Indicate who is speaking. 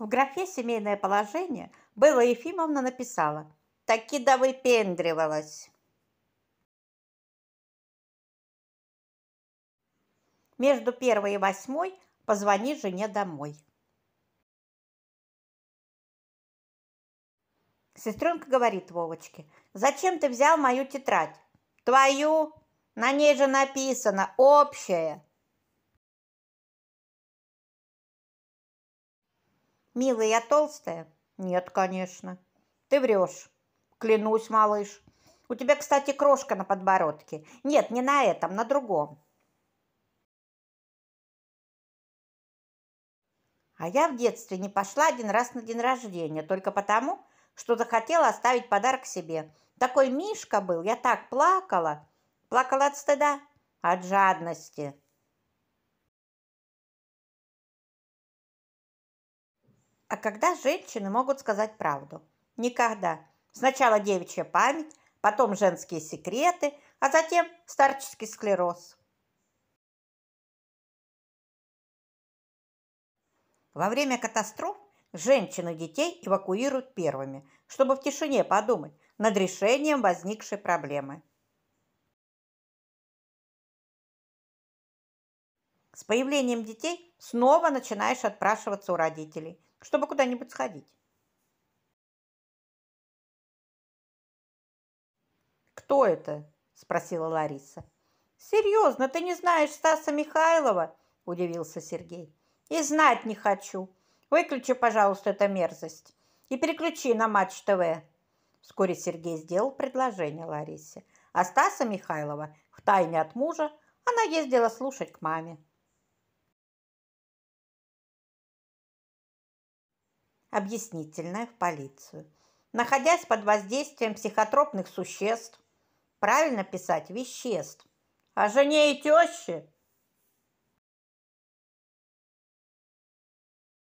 Speaker 1: В графе «Семейное положение» Белла Ефимовна написала «Таки да выпендривалась». Между первой и восьмой позвони жене домой. Сестренка говорит Вовочке, «Зачем ты взял мою тетрадь?» «Твою? На ней же написано «Общая». Милая, я толстая? Нет, конечно. Ты врешь. Клянусь, малыш. У тебя, кстати, крошка на подбородке. Нет, не на этом, на другом. А я в детстве не пошла один раз на день рождения, только потому, что захотела оставить подарок себе. Такой Мишка был, я так плакала. Плакала от стыда, от жадности. А когда женщины могут сказать правду? Никогда. Сначала девичья память, потом женские секреты, а затем старческий склероз. Во время катастроф женщин и детей эвакуируют первыми, чтобы в тишине подумать над решением возникшей проблемы. С появлением детей снова начинаешь отпрашиваться у родителей – чтобы куда-нибудь сходить. «Кто это?» – спросила Лариса. «Серьезно, ты не знаешь Стаса Михайлова?» – удивился Сергей. «И знать не хочу. Выключи, пожалуйста, эту мерзость и переключи на Матч ТВ». Вскоре Сергей сделал предложение Ларисе, а Стаса Михайлова втайне от мужа она ездила слушать к маме. объяснительное в полицию. Находясь под воздействием психотропных существ, правильно писать веществ, а жене и теще